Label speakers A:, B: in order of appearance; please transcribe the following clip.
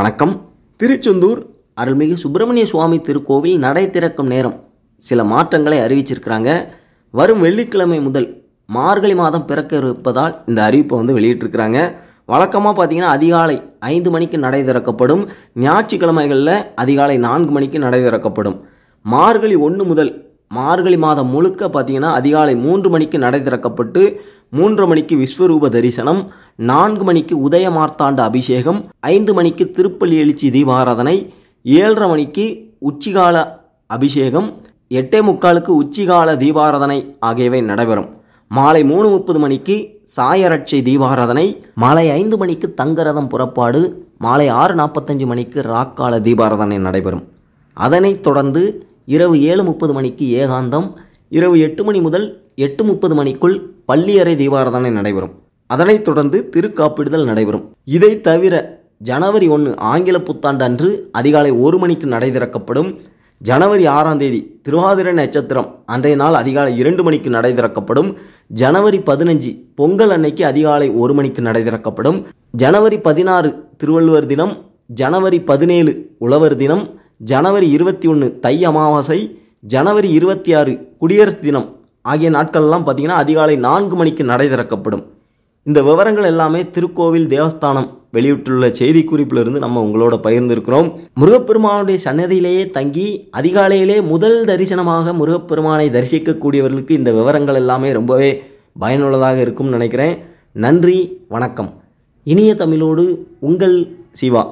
A: வணக்கம் திருச்செந்தூர் அருள்மிகு சுப்பிரமணிய சுவாமி திருக்கோவில் நடை திறக்கும் நேரம் சில மாற்றங்களை அறிவிச்சிருக்கிறாங்க வரும் வெள்ளிக்கிழமை முதல் மார்கழி மாதம் பிறக்க இருப்பதால் இந்த அறிவிப்பை வந்து வெளியிட்டிருக்கிறாங்க வழக்கமாக பார்த்தீங்கன்னா அதிகாலை ஐந்து மணிக்கு நடை திறக்கப்படும் ஞாயிற்றுக்கிழமைகளில் அதிகாலை நான்கு மணிக்கு நடை திறக்கப்படும் மார்கழி ஒன்று முதல் மார்கழி மாதம் முழுக்க பார்த்திங்கன்னா அதிகாலை மூன்று மணிக்கு நடை திறக்கப்பட்டு மூன்று மணிக்கு விஸ்வரூப தரிசனம் நான்கு மணிக்கு உதயமார்த்தாண்ட அபிஷேகம் ஐந்து மணிக்கு திருப்பள்ளி எழுச்சி தீபாராதனை ஏழரை மணிக்கு உச்சிகால அபிஷேகம் எட்டே முக்காலுக்கு உச்சிகால தீபாராதனை ஆகியவை நடைபெறும் மாலை மூணு முப்பது மணிக்கு சாயரட்சை தீபாராதனை மாலை ஐந்து மணிக்கு தங்கரதம் புறப்பாடு மாலை ஆறு நாற்பத்தஞ்சு மணிக்கு ராக்கால தீபாராதனை நடைபெறும் அதனைத் தொடர்ந்து இரவு ஏழு முப்பது மணிக்கு ஏகாந்தம் இரவு எட்டு மணி முதல் எட்டு முப்பது மணிக்குள் பள்ளியறை தீபாராதனை நடைபெறும் அதனைத் தொடர்ந்து திருக்காப்பிடுதல் நடைபெறும் இதை தவிர ஜனவரி ஒன்று ஆங்கில புத்தாண்டு அன்று அதிகாலை ஒரு மணிக்கு நடை திறக்கப்படும் ஜனவரி ஆறாம் தேதி திருவாதிரை நட்சத்திரம் அன்றைய நாள் அதிகாலை இரண்டு மணிக்கு நடை திறக்கப்படும் ஜனவரி பதினஞ்சு பொங்கல் அன்னைக்கு அதிகாலை ஒரு மணிக்கு நடை திறக்கப்படும் ஜனவரி பதினாறு திருவள்ளுவர் தினம் ஜனவரி பதினேழு உழவர் தினம் ஜனவரி இருபத்தி ஒன்று தை அமாவாசை ஜனவரி இருபத்தி ஆறு குடியரசு தினம் ஆகிய நாட்கள்லாம் பார்த்திங்கன்னா அதிகாலை நான்கு மணிக்கு நடை திறக்கப்படும் இந்த விவரங்கள் எல்லாமே திருக்கோவில் தேவஸ்தானம் வெளியிட்டுள்ள செய்தி குறிப்பிலிருந்து நம்ம உங்களோட பகிர்ந்திருக்கிறோம் முருகப்பெருமானுடைய சன்னதியிலேயே தங்கி அதிகாலையிலே முதல் தரிசனமாக முருகப்பெருமானை தரிசிக்கக்கூடியவர்களுக்கு இந்த விவரங்கள் எல்லாமே ரொம்பவே பயனுள்ளதாக இருக்கும்னு நினைக்கிறேன் நன்றி வணக்கம் இனிய தமிழோடு உங்கள் சிவா